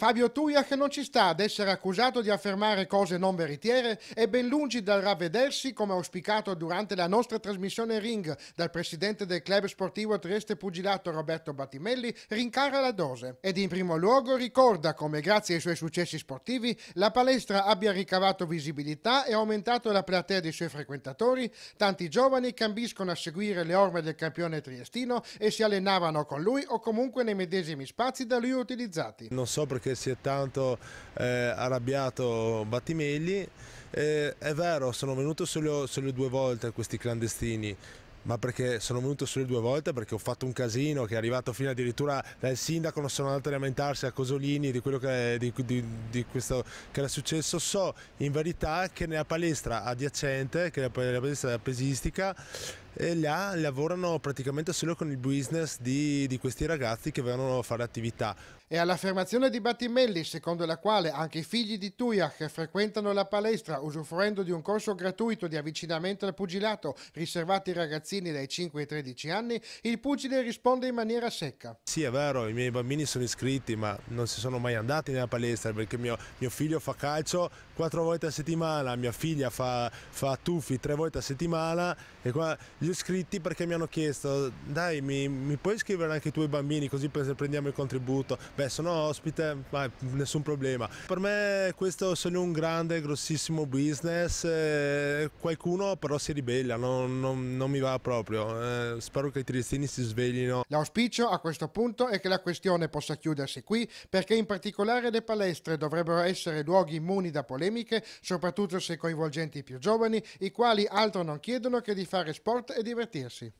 Fabio Tuiach non ci sta ad essere accusato di affermare cose non veritiere è ben lungi dal ravvedersi, come auspicato durante la nostra trasmissione Ring dal presidente del club sportivo Trieste Pugilato Roberto Battimelli, rincara la dose. Ed in primo luogo ricorda come grazie ai suoi successi sportivi la palestra abbia ricavato visibilità e aumentato la platea dei suoi frequentatori, tanti giovani che ambiscono a seguire le orme del campione triestino e si allenavano con lui o comunque nei medesimi spazi da lui utilizzati. Non so perché perché si è tanto eh, arrabbiato Battimelli. Eh, è vero, sono venuto solo, solo due volte a questi clandestini, ma perché sono venuto solo due volte perché ho fatto un casino che è arrivato fino addirittura dal sindaco non sono andato a lamentarsi a Cosolini di quello che, di, di, di questo che era successo so in verità che nella palestra adiacente che è la palestra pesistica e là lavorano praticamente solo con il business di, di questi ragazzi che vengono a fare attività. E all'affermazione di Battimelli, secondo la quale anche i figli di Tuia che frequentano la palestra usufruendo di un corso gratuito di avvicinamento al pugilato riservato ai ragazzini dai 5 ai 13 anni, il pugile risponde in maniera secca. Sì, è vero, i miei bambini sono iscritti, ma non si sono mai andati nella palestra perché mio, mio figlio fa calcio quattro volte a settimana, mia figlia fa, fa tuffi tre volte a settimana e qua gli iscritti perché mi hanno chiesto dai mi, mi puoi scrivere anche i tuoi bambini così prendiamo il contributo beh sono ospite ma nessun problema per me questo sono un grande grossissimo business eh, qualcuno però si ribella non, non, non mi va proprio eh, spero che i triestini si sveglino l'auspicio a questo punto è che la questione possa chiudersi qui perché in particolare le palestre dovrebbero essere luoghi immuni da polemiche soprattutto se coinvolgenti i più giovani i quali altro non chiedono che di fare sport e divertirsi.